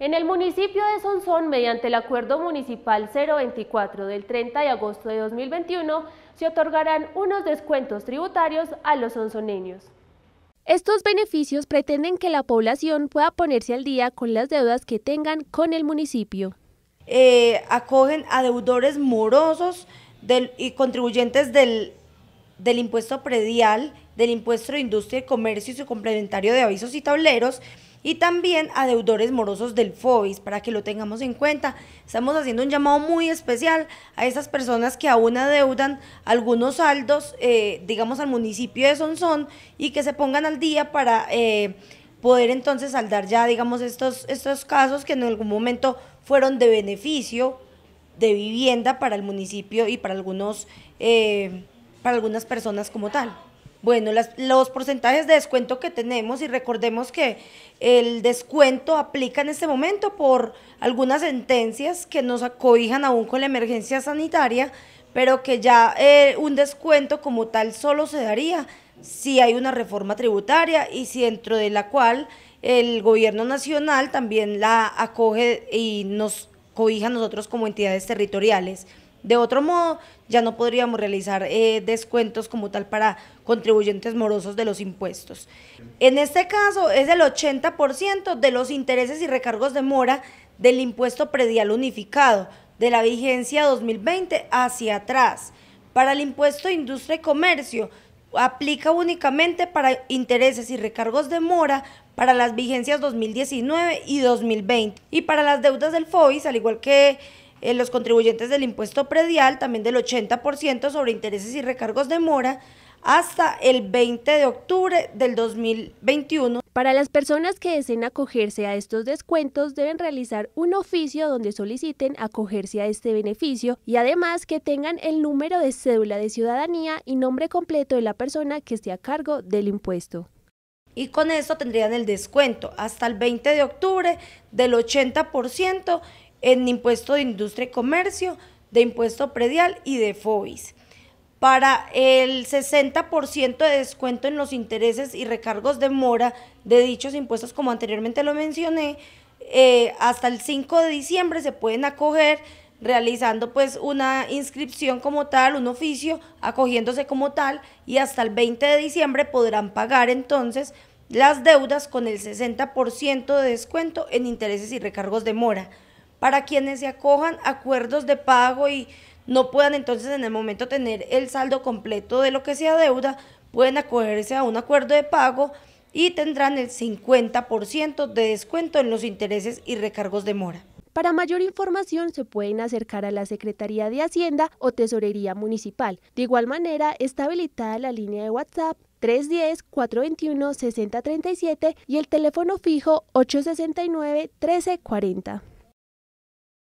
En el municipio de Sonsón, mediante el Acuerdo Municipal 024 del 30 de agosto de 2021, se otorgarán unos descuentos tributarios a los sonsoneños. Estos beneficios pretenden que la población pueda ponerse al día con las deudas que tengan con el municipio. Eh, acogen a deudores morosos y contribuyentes del impuesto predial del impuesto de industria y comercio y su complementario de avisos y tableros, y también a deudores morosos del FOBIS, para que lo tengamos en cuenta. Estamos haciendo un llamado muy especial a esas personas que aún adeudan algunos saldos, eh, digamos, al municipio de Sonsón y que se pongan al día para eh, poder entonces saldar ya, digamos, estos, estos casos que en algún momento fueron de beneficio de vivienda para el municipio y para algunos eh, para algunas personas como tal. Bueno, los porcentajes de descuento que tenemos y recordemos que el descuento aplica en este momento por algunas sentencias que nos acobijan aún con la emergencia sanitaria, pero que ya eh, un descuento como tal solo se daría si hay una reforma tributaria y si dentro de la cual el gobierno nacional también la acoge y nos cobija a nosotros como entidades territoriales. De otro modo, ya no podríamos realizar eh, descuentos como tal para contribuyentes morosos de los impuestos. En este caso, es el 80% de los intereses y recargos de mora del impuesto predial unificado de la vigencia 2020 hacia atrás. Para el impuesto de industria y comercio, aplica únicamente para intereses y recargos de mora para las vigencias 2019 y 2020 y para las deudas del FOIS, al igual que eh, los contribuyentes del impuesto predial, también del 80% sobre intereses y recargos de mora, hasta el 20 de octubre del 2021. Para las personas que deseen acogerse a estos descuentos deben realizar un oficio donde soliciten acogerse a este beneficio y además que tengan el número de cédula de ciudadanía y nombre completo de la persona que esté a cargo del impuesto. Y con eso tendrían el descuento hasta el 20 de octubre del 80% en impuesto de industria y comercio, de impuesto predial y de FOBIS. Para el 60% de descuento en los intereses y recargos de mora de dichos impuestos, como anteriormente lo mencioné, eh, hasta el 5 de diciembre se pueden acoger realizando pues una inscripción como tal, un oficio, acogiéndose como tal y hasta el 20 de diciembre podrán pagar entonces las deudas con el 60% de descuento en intereses y recargos de mora para quienes se acojan acuerdos de pago y no puedan entonces en el momento tener el saldo completo de lo que sea deuda, pueden acogerse a un acuerdo de pago y tendrán el 50% de descuento en los intereses y recargos de mora. Para mayor información se pueden acercar a la Secretaría de Hacienda o Tesorería Municipal. De igual manera, está habilitada la línea de WhatsApp 310-421-6037 y el teléfono fijo 869-1340.